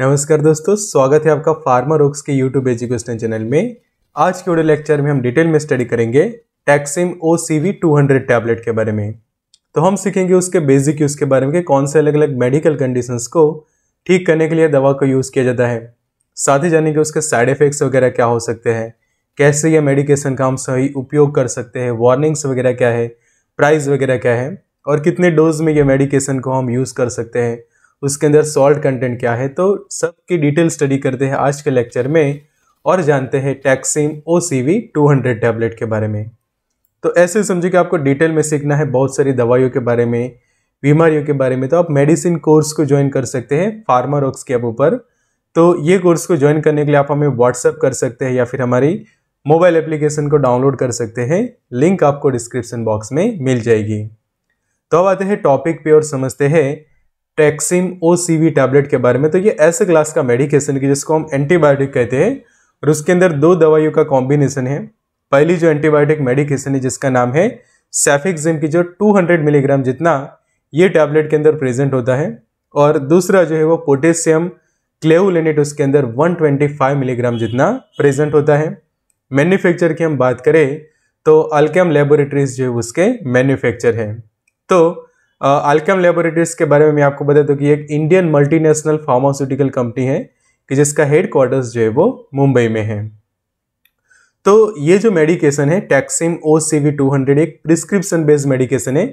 नमस्कार दोस्तों स्वागत है आपका फार्मा रोक्स के यूट्यूब एजुकेशन चैनल में आज के वीडियो लेक्चर में हम डिटेल में स्टडी करेंगे Taxim O C V two hundred tablet के बारे में तो हम सीखेंगे उसके बेसिक यूज़ के बारे में कि कौन से अलग अलग मेडिकल कंडीशंस को ठीक करने के लिए दवा को यूज़ किया जाता है साथ ही जानेंगे उसके साइड इफ़ेक्ट्स वगैरह क्या हो सकते हैं कैसे यह मेडिकेशन का हम सही उपयोग कर सकते हैं वार्निंग्स वगैरह क्या है प्राइस वगैरह क्या है और कितने डोज में यह मेडिकेशन को हम यूज़ कर सकते हैं उसके अंदर सॉल्ट कंटेंट क्या है तो सब की डिटेल स्टडी करते हैं आज के लेक्चर में और जानते हैं Taxim O C V two hundred tablet के बारे में तो ऐसे समझिए कि आपको डिटेल में सीखना है बहुत सारी दवाइयों के बारे में बीमारियों के बारे में तो आप मेडिसिन कोर्स को ज्वाइन कर सकते हैं फार्मारोक्स के ऊपर तो ये कोर्स को ज्वाइन करने के लिए आप हमें व्हाट्सअप कर सकते हैं या फिर हमारी मोबाइल एप्लीकेशन को डाउनलोड कर सकते हैं लिंक आपको डिस्क्रिप्शन बॉक्स में मिल जाएगी तो अब आते हैं टॉपिक पे और समझते हैं टैक्सिम ओ टैबलेट के बारे में तो ये ऐसे क्लास का मेडिकेशन की जिसको हम एंटीबायोटिक कहते हैं और उसके अंदर दो दवाइयों का कॉम्बिनेशन है पहली जो एंटीबायोटिक मेडिकेशन है जिसका नाम है सेफिक्जिम की जो 200 मिलीग्राम जितना ये टैबलेट के अंदर प्रेजेंट होता है और दूसरा जो है वो पोटेशियम क्लेवलेनेट उसके अंदर 125 मिलीग्राम जितना प्रेजेंट होता है मैन्युफैक्चर की हम बात करें तो अल्केम लेबोरेटरीज जो है उसके मैन्युफैक्चर है तो आलकम लेबोरेटरीज के बारे में मैं आपको बता दूँ कि एक इंडियन मल्टीनेशनल फार्मास्यूटिकल कंपनी है कि जिसका हेड क्वार्टर्स जो है वो मुंबई में है तो ये जो मेडिकेशन है Taxim O C V two hundred एक प्रिस्क्रिप्शन बेस्ड मेडिकेशन है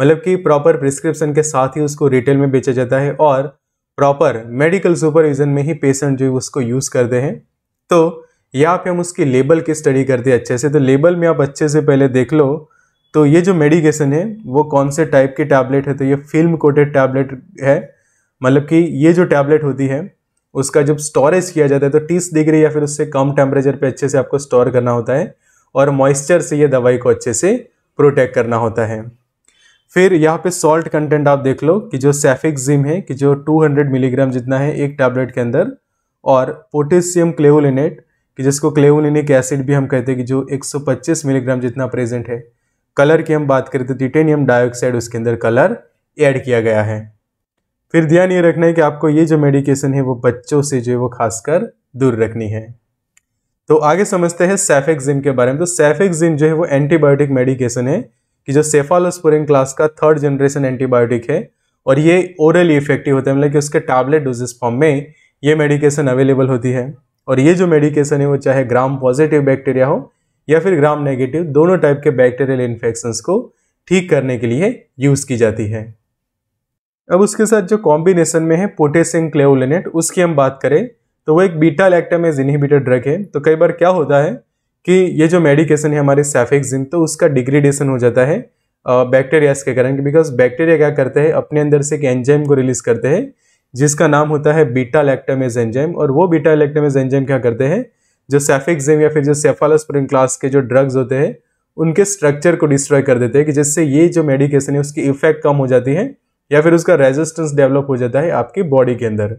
मतलब कि प्रॉपर प्रिस्क्रिप्शन के साथ ही उसको रिटेल में बेचा जाता है और प्रॉपर मेडिकल सुपरविजन में ही पेशेंट जो है उसको यूज़ करते हैं तो यहाँ पे हम उसकी लेबल की स्टडी करते हैं अच्छे से तो लेबल में आप अच्छे से पहले देख लो तो ये जो मेडिकेशन है वो कौन से टाइप के टैबलेट है तो ये फिल्म कोटेड टैबलेट है मतलब कि ये जो टैबलेट होती है उसका जब स्टोरेज किया जाता है तो तीस डिग्री या फिर उससे कम टेम्परेचर पे अच्छे से आपको स्टोर करना होता है और मॉइस्चर से ये दवाई को अच्छे से प्रोटेक्ट करना होता है फिर यहाँ पे सॉल्ट कंटेंट आप देख लो कि जो जिम है कि जो 200 मिलीग्राम जितना है एक टैबलेट के अंदर और पोटेशियम क्लेवोलिनेट कि जिसको क्लेवोलिनिक एसिड भी हम कहते हैं कि जो 125 मिलीग्राम जितना प्रेजेंट है कलर की हम बात करें तो टिटेनियम डाइऑक्साइड उसके अंदर कलर ऐड किया गया है फिर ध्यान ये रखना है कि आपको ये जो मेडिकेशन है वो बच्चों से जो है वो खासकर दूर रखनी है तो आगे समझते हैं सेफेक्जिन के बारे में तो सेफेक्जिन जो है वो एंटीबायोटिक मेडिकेशन है कि जो सेफालोस्पोरिन क्लास का थर्ड जनरेशन एंटीबायोटिक है और ये ओरली इफेक्टिव होता है मतलब कि उसके टैबलेट डोजेस फॉर्म में ये मेडिकेशन अवेलेबल होती है और ये जो मेडिकेशन है वो चाहे ग्राम पॉजिटिव बैक्टीरिया हो या फिर ग्राम नेगेटिव दोनों टाइप के बैक्टीरियल इन्फेक्शंस को ठीक करने के लिए यूज़ की जाती है अब उसके साथ जो कॉम्बिनेशन में है पोटेशियम क्लेवलेनेट उसकी हम बात करें तो वो एक बीटा लैक्टामेज इनहिबिटर ड्रग है तो कई बार क्या होता है कि ये जो मेडिकेशन है हमारे सेफेक्सिन तो उसका डिग्रेडेशन हो जाता है बैक्टीरियाज के कारण बिकॉज बैक्टीरिया क्या करते हैं अपने अंदर से एक एंजाइम को रिलीज करते हैं जिसका नाम होता है बीटा लैक्टामेज एंजाइम और वो बीटा लैक्टामेज एंजाइम क्या करते हैं जो सेफिक्सिम या फिर जो सेफालोस्प्रिन क्लास के जो ड्रग्स होते हैं उनके स्ट्रक्चर को डिस्ट्रॉय कर देते हैं कि जिससे ये जो मेडिकेशन है उसकी इफेक्ट कम हो जाती है या फिर उसका रेजिस्टेंस डेवलप हो जाता है आपकी बॉडी के अंदर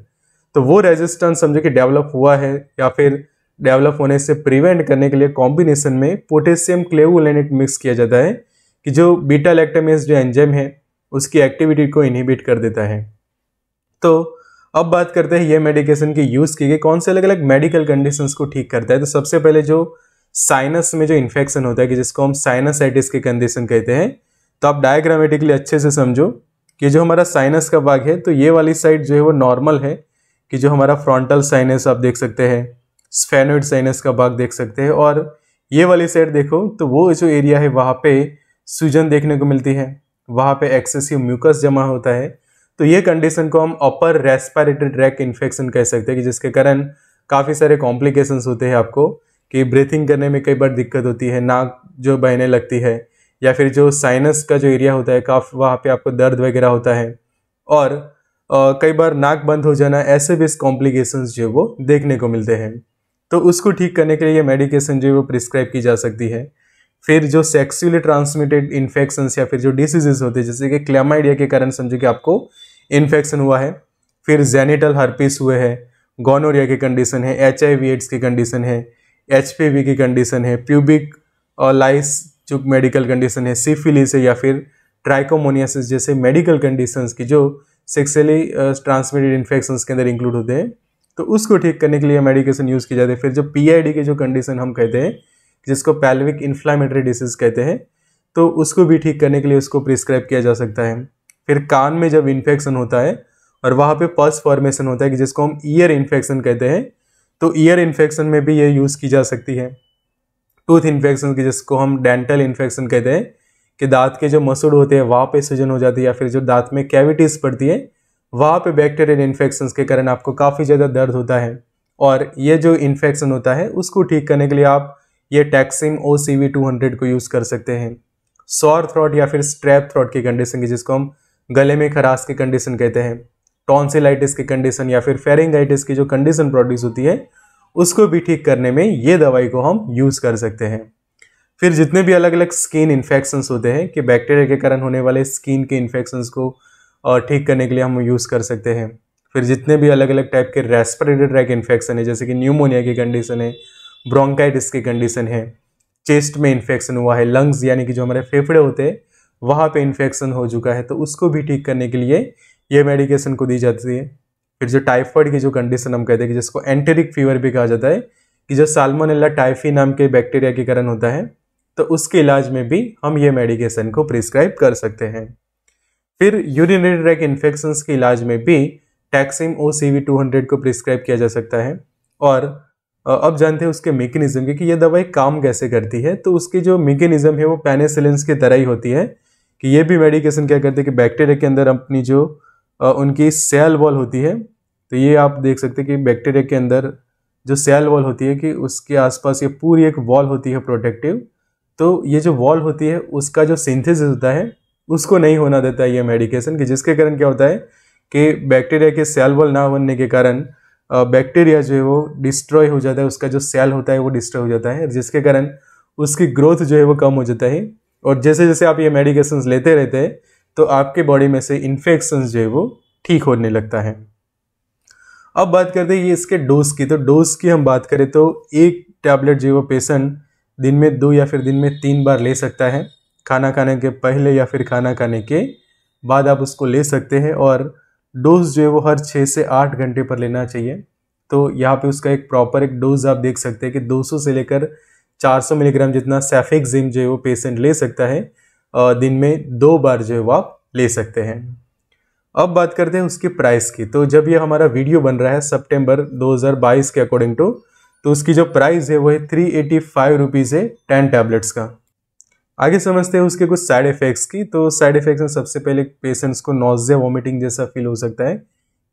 तो वो रेजिस्टेंस समझो कि डेवलप हुआ है या फिर डेवलप होने से प्रिवेंट करने के लिए कॉम्बिनेशन में पोटेशियम क्लेवोलेनेट मिक्स किया जाता है कि जो बीटा लैक्टमेस जो एंजाइम है उसकी एक्टिविटी को इनहिबिट कर देता है तो अब बात करते हैं ये मेडिकेशन के यूज़ की गई कौन से अलग अलग मेडिकल कंडीशन को ठीक करता है तो सबसे पहले जो साइनस में जो इन्फेक्शन होता है कि जिसको हम साइनसाइटिस के कंडीशन कहते हैं तो आप डायग्रामेटिकली अच्छे से समझो कि जो हमारा साइनस का भाग है तो ये वाली साइड जो है वो नॉर्मल है कि जो हमारा फ्रंटल साइनस आप देख सकते हैं स्फेनोइड साइनस का भाग देख सकते हैं और ये वाली साइड देखो तो वो जो एरिया है वहाँ पे सूजन देखने को मिलती है वहाँ पे एक्सेसिव म्यूकस जमा होता है तो ये कंडीशन को हम अपर रेस्पिरेटरी ट्रैक इन्फेक्शन कह सकते हैं कि जिसके कारण काफ़ी सारे कॉम्प्लिकेशंस होते हैं आपको कि ब्रीथिंग करने में कई बार दिक्कत होती है नाक जो बहने लगती है या फिर जो साइनस का जो एरिया होता है काफ वहाँ पे आपको दर्द वगैरह होता है और आ, कई बार नाक बंद हो जाना ऐसे भी कॉम्प्लिकेशंस जो है वो देखने को मिलते हैं तो उसको ठीक करने के लिए मेडिकेशन जो है वो प्रिस्क्राइब की जा सकती है फिर जो सेक्सुअली ट्रांसमिटेड इन्फेक्शन या फिर जो डिसीजेज होते हैं जैसे कि क्लेमाइडिया के कारण समझो कि आपको इन्फेक्शन हुआ है फिर जेनिटल हर्पीस हुए हैं गोनोरिया की कंडीशन है एच आई वी एड्स की कंडीशन है एच पी वी की कंडीशन है प्यूबिक और लाइस जो मेडिकल कंडीशन है सिफिलिस है या फिर ट्राइकोमोनियासिस जैसे मेडिकल कंडीशंस की जो सेक्सुअली ट्रांसमिटेड इन्फेक्शन के अंदर इंक्लूड होते हैं तो उसको ठीक करने के लिए मेडिकेशन यूज़ की जाती है फिर जो डी की जो कंडीशन हम कहते हैं जिसको पैल्विक इन्फ्लामेटरी डिसीज़ कहते हैं तो उसको भी ठीक करने के लिए उसको प्रिस्क्राइब किया जा सकता है फिर कान में जब इन्फेक्शन होता है और वहाँ पे पल्स फॉर्मेशन होता है कि जिसको हम ईयर इन्फेक्शन कहते हैं तो ईयर इन्फेक्शन में भी ये यूज़ की जा सकती है टूथ इन्फेक्शन की जिसको हम डेंटल इन्फेक्शन कहते हैं कि दांत के जो मसूड़ होते हैं वहाँ पे सूजन हो जाती है या फिर जो दांत में कैविटीज़ पड़ती है वहाँ पे बैक्टीरियल इन्फेक्शन के कारण आपको काफ़ी ज़्यादा दर्द होता है और ये जो इन्फेक्शन होता है उसको ठीक करने के लिए आप ये Taxim O C V two hundred को यूज़ कर सकते हैं सॉर थ्रॉट या फिर स्ट्रैप थ्रॉट की कंडीशन की जिसको हम गले में खराश की कंडीशन कहते हैं टॉन्सिलाइटिस की कंडीशन या फिर फेरिंगाइटिस की जो कंडीशन प्रोड्यूस होती है उसको भी ठीक करने में ये दवाई को हम यूज़ कर सकते हैं फिर जितने भी अलग अलग स्किन इन्फेक्शंस होते हैं कि बैक्टीरिया के कारण होने वाले स्किन के इन्फेक्शंस को ठीक करने के लिए हम यूज़ कर सकते हैं फिर जितने भी अलग अलग टाइप के रेस्पिरेटरी ट्रैक इन्फेक्शन है जैसे कि न्यूमोनिया की कंडीशन है ब्रोंकाइटिस की कंडीशन है चेस्ट में इन्फेक्शन हुआ है लंग्स यानी कि जो हमारे फेफड़े होते हैं वहाँ पे इन्फेक्शन हो चुका है तो उसको भी ठीक करने के लिए ये मेडिकेशन को दी जाती है फिर जो टाइफॉइड की जो कंडीशन हम कहते हैं कि जिसको एंटेरिक फीवर भी कहा जाता है कि जो साल्मोनेला टाइफी नाम के बैक्टीरिया के कारण होता है तो उसके इलाज में भी हम ये मेडिकेशन को प्रिस्क्राइब कर सकते हैं फिर यूरिनरी ट्रैक इन्फेक्शंस के इलाज में भी Taxim O C V two hundred को प्रिस्क्राइब किया जा सकता है और अब जानते हैं उसके के कि यह दवाई काम कैसे करती है तो उसकी जो मेकेनिज़्म है वो पेनेसिलिन की तरह ही होती है कि ये भी मेडिकेशन क्या करते हैं कि बैक्टीरिया के अंदर अपनी जो उनकी सेल वॉल होती है तो ये आप देख सकते हैं कि बैक्टीरिया के अंदर जो सेल वॉल होती है कि उसके आसपास ये पूरी एक वॉल होती है प्रोटेक्टिव तो ये जो वॉल होती है उसका जो सिंथेसिस होता है उसको नहीं होना देता है ये मेडिकेशन कि जिसके कारण क्या होता है कि बैक्टीरिया के सेल वॉल ना बनने के कारण बैक्टीरिया जो है वो डिस्ट्रॉय हो जाता है उसका जो सेल होता है वो डिस्ट्रॉय हो जाता है जिसके कारण उसकी ग्रोथ जो है वो कम हो जाता है और जैसे जैसे आप ये मेडिकेशन लेते रहते हैं तो आपके बॉडी में से इन्फेक्शन जो है वो ठीक होने लगता है अब बात करते हैं ये इसके डोज की तो डोज की हम बात करें तो एक टैबलेट जो है वो पेशेंट दिन में दो या फिर दिन में तीन बार ले सकता है खाना खाने के पहले या फिर खाना खाने के बाद आप उसको ले सकते हैं और डोज जो है वो हर छः से आठ घंटे पर लेना चाहिए तो यहाँ पे उसका एक प्रॉपर एक डोज आप देख सकते हैं कि 200 से लेकर 400 मिलीग्राम जितना सेफिक जिम जो है वो पेशेंट ले सकता है दिन में दो बार जो है वो आप ले सकते हैं अब बात करते हैं उसकी प्राइस की तो जब ये हमारा वीडियो बन रहा है सितंबर 2022 के अकॉर्डिंग टू तो उसकी जो प्राइस है वो है थ्री एटी फाइव रुपीज़ है टेन टैबलेट्स का आगे समझते हैं उसके कुछ साइड इफ़ेक्ट्स की तो साइड इफ़ेक्ट्स में सबसे पहले पेशेंट्स को नोजिया वॉमिटिंग जैसा फील हो सकता है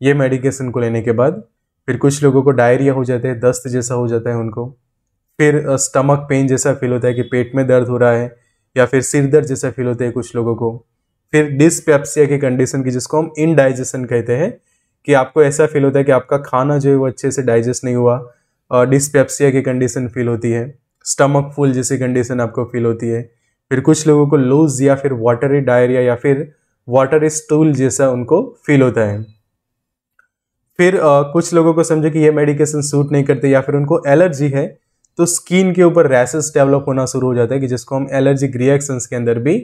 ये मेडिकेशन को लेने के बाद फिर कुछ लोगों को डायरिया हो जाता है दस्त जैसा हो जाता है उनको फिर स्टमक पेन जैसा फील होता है कि पेट में दर्द हो रहा है या फिर सिर दर्द जैसा फील होता है कुछ लोगों को फिर डिसपेप्सिया की कंडीशन की जिसको हम इनडाइजेशन कहते हैं कि आपको ऐसा फील होता है कि आपका खाना जो है वो अच्छे से डाइजेस्ट नहीं हुआ और डिसपेप्सिया की कंडीशन फील होती है स्टमक फुल जैसी कंडीशन आपको फील होती है फिर कुछ लोगों को लूज या फिर वाटरी डायरिया या फिर वाटर स्टूल जैसा उनको फील होता है फिर आ, कुछ लोगों को समझे कि ये मेडिकेशन सूट नहीं करते या फिर उनको एलर्जी है तो स्किन के ऊपर रैसेस डेवलप होना शुरू हो जाता है कि जिसको हम एलर्जिक रिएक्शंस के अंदर भी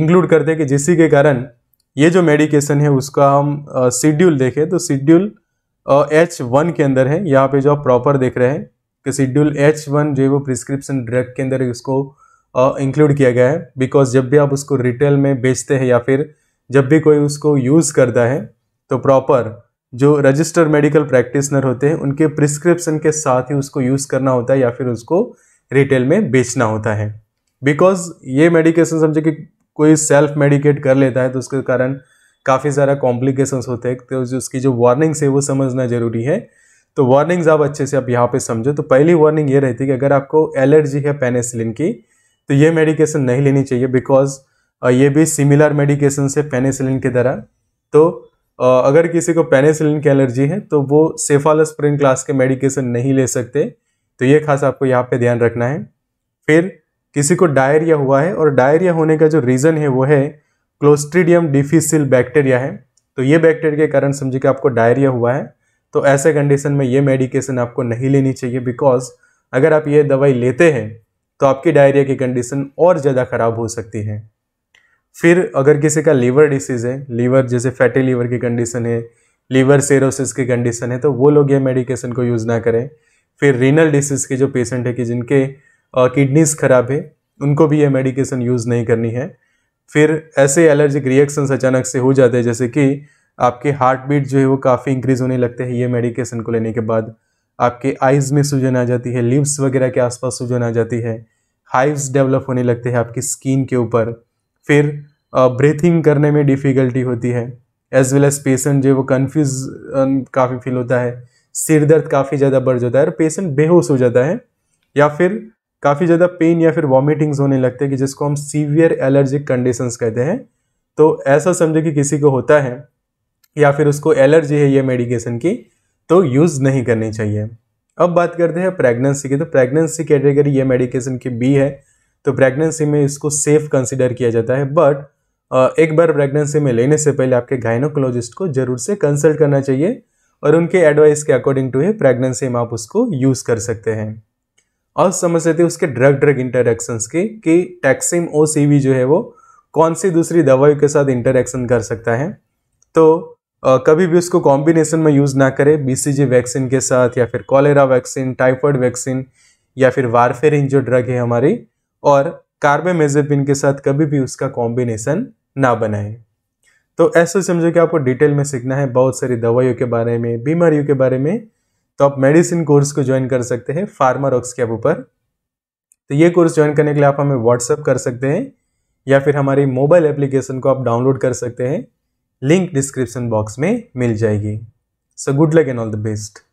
इंक्लूड करते हैं कि जिसी के कारण ये जो मेडिकेशन है उसका हम शेड्यूल देखें तो शेड्यूल एच वन के अंदर है यहाँ पे जो आप प्रॉपर देख रहे हैं कि शेड्यूल एच वन जो है वो प्रिस्क्रिप्शन ड्रग के अंदर उसको इंक्लूड किया गया है बिकॉज जब भी आप उसको रिटेल में बेचते हैं या फिर जब भी कोई उसको यूज़ करता है तो प्रॉपर जो रजिस्टर्ड मेडिकल प्रैक्टिसनर होते हैं उनके प्रिस्क्रिप्शन के साथ ही उसको यूज़ करना होता है या फिर उसको रिटेल में बेचना होता है बिकॉज ये मेडिकेशन समझे कि कोई सेल्फ मेडिकेट कर लेता है तो उसके कारण काफ़ी सारा कॉम्प्लिकेशंस होते हैं तो जो उसकी जो वार्निंग्स है वो समझना ज़रूरी है तो वार्निंग्स आप अच्छे से आप यहाँ पे समझो तो पहली वार्निंग ये रहती है कि अगर आपको एलर्जी है पेनिसिलिन की तो ये मेडिकेशन नहीं लेनी चाहिए बिकॉज ये भी सिमिलर मेडिकेशन से पेनिसिलिन की तरह तो अगर किसी को पेनिसिलिन की एलर्जी है तो वो सेफालोस्प्रिन क्लास के मेडिकेशन नहीं ले सकते तो ये खास आपको यहाँ पे ध्यान रखना है फिर किसी को डायरिया हुआ है और डायरिया होने का जो रीज़न है वो है क्लोस्ट्रीडियम डिफिसिल बैक्टीरिया है तो ये बैक्टीरिया के कारण समझिए कि आपको डायरिया हुआ है तो ऐसे कंडीशन में ये मेडिकेशन आपको नहीं लेनी चाहिए बिकॉज अगर आप ये दवाई लेते हैं तो आपकी डायरिया की कंडीशन और ज़्यादा ख़राब हो सकती है फिर अगर किसी का लीवर डिसीज़ है लीवर जैसे फैटी लीवर की कंडीशन है लीवर सेरोसिस की कंडीशन है तो वो लोग ये मेडिकेशन को यूज़ ना करें फिर रीनल डिसीज़ के जो पेशेंट है कि जिनके किडनीज़ ख़राब है उनको भी ये मेडिकेशन यूज़ नहीं करनी है फिर ऐसे एलर्जिक रिएक्शंस अचानक से हो जाते हैं जैसे कि आपके हार्ट बीट जो है वो काफ़ी इंक्रीज़ होने लगते हैं ये मेडिकेशन को लेने के बाद आपके आइज़ में सूजन आ जाती है लिप्स वगैरह के आसपास सूजन आ जाती है हाइव्स डेवलप होने लगते हैं आपकी स्किन के ऊपर फिर ब्रीथिंग करने में डिफ़िकल्टी होती है एज वेल एज पेशेंट जो वो कन्फ्यूज काफ़ी फील होता है सिर दर्द काफ़ी ज़्यादा बढ़ जाता है और पेशेंट बेहोश हो जाता है या फिर काफ़ी ज़्यादा पेन या फिर वॉमिटिंग्स होने लगते हैं कि जिसको हम सीवियर एलर्जिक कंडीशंस कहते हैं तो ऐसा समझो कि किसी को होता है या फिर उसको एलर्जी है ये मेडिकेशन की तो यूज़ नहीं करनी चाहिए अब बात करते हैं प्रेगनेंसी की तो प्रेगनेंसी कैटेगरी ये मेडिकेशन की बी है तो प्रेगनेंसी में इसको सेफ़ कंसिडर किया जाता है बट एक बार प्रेगनेंसी में लेने से पहले आपके गाइनोकोलॉजिस्ट को ज़रूर से कंसल्ट करना चाहिए और उनके एडवाइस के अकॉर्डिंग टू ही प्रेगनेंसी में आप उसको यूज़ कर सकते हैं और समझ लेते उसके ड्रग ड्रग इंटरेक्शंस की कि टैक्सिम ओ जो है वो कौन सी दूसरी दवाई के साथ इंटरेक्शन कर सकता है तो कभी भी उसको कॉम्बिनेशन में यूज़ ना करें बीसीजी वैक्सीन के साथ या फिर कॉलेरा वैक्सीन टाइफॉइड वैक्सीन या फिर वारफेरिन जो ड्रग है हमारी और कार्बेमेजेपिन के साथ कभी भी उसका कॉम्बिनेशन ना बनाएं तो ऐसे समझो कि आपको डिटेल में सीखना है बहुत सारी दवाइयों के बारे में बीमारियों के बारे में तो आप मेडिसिन कोर्स को ज्वाइन कर सकते हैं फार्मा के ऊपर तो ये कोर्स ज्वाइन करने के लिए आप हमें व्हाट्सअप कर सकते हैं या फिर हमारी मोबाइल एप्लीकेशन को आप डाउनलोड कर सकते हैं लिंक डिस्क्रिप्शन बॉक्स में मिल जाएगी so good luck and all the best